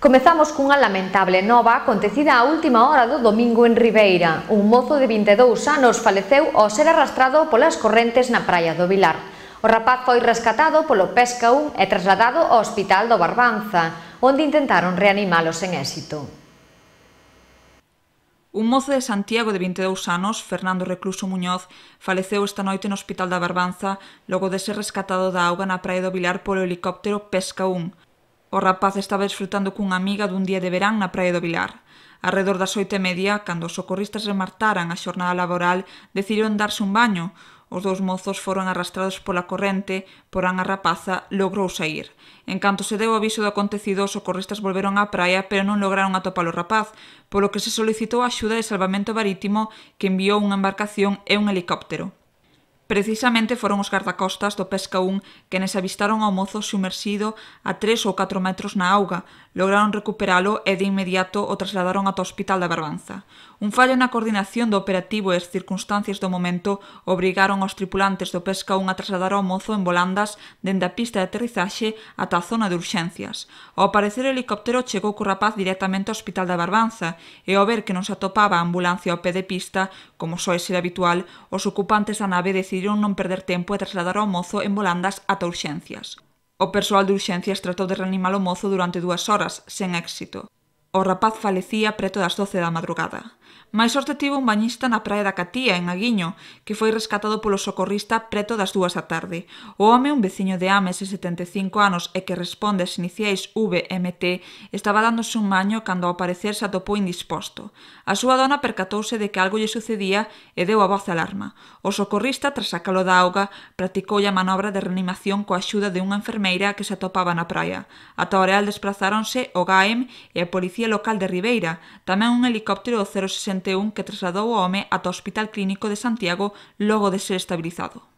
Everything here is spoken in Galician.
Comezamos cunha lamentable nova acontecida a última hora do domingo en Ribeira. Un mozo de 22 anos faleceu ao ser arrastrado polas correntes na praia do Vilar. O rapaz foi rescatado polo pesca un e trasladado ao hospital do Barbanza, onde intentaron reanimalo sen éxito. Un mozo de Santiago de 22 anos, Fernando Recluso Muñoz, faleceu esta noite no hospital da Barbanza logo de ser rescatado da auga na praia do Vilar polo helicóptero Pesca 1 O rapaz estaba desfrutando cunha amiga dun día de verán na praia do Vilar. Arredor das oito e media, cando os socorristas remartaran a xornada laboral, decidiron darse un baño. Os dous mozos foron arrastrados pola corrente, porán a rapaza logrou sair. En canto se deu aviso do acontecido, os socorristas volveron á praia, pero non lograron atopar o rapaz, polo que se solicitou a axuda de salvamento marítimo que enviou unha embarcación e un helicóptero. Precisamente foron os gardacostas do Pesca 1 que nes avistaron ao mozo sumersido a 3 ou 4 metros na auga, lograron recuperalo e de inmediato o trasladaron ata o Hospital da Barbanza. Un fallo na coordinación do operativo e as circunstancias do momento obrigaron aos tripulantes do Pesca 1 a trasladar ao mozo en volandas dende a pista de aterrizaxe ata a zona de urxencias. Ao aparecer o helicóptero chegou co rapaz directamente ao Hospital da Barbanza e ao ver que non se atopaba a ambulancia ao pé de pista, como soe ser habitual, os ocupantes da nave decidiron decidiron non perder tempo e trasladar ao mozo en volandas ata urxencias. O persoal de urxencias tratou de reanimar o mozo durante dúas horas, sen éxito. O rapaz falecía preto das 12 da madrugada. Mais sorte tivo un bañista na praia da Catía, en Aguiño, que foi rescatado polo socorrista preto das dúas da tarde. O home, un veciño de Ames e 75 anos e que responde as iniciais VMT, estaba dándose un maño cando ao parecer se atopou indisposto. A súa dona percatouse de que algo lle sucedía e deu a voz alarma. O socorrista, tras sacalo da auga, practicoulle a manobra de reanimación coa axuda de unha enfermeira que se atopaba na praia. A o desplazáronse o GAEM e a policía Policía Local de Ribeira, tamén un helicóptero 061 que trasladou o home ata o Hospital Clínico de Santiago logo de ser estabilizado.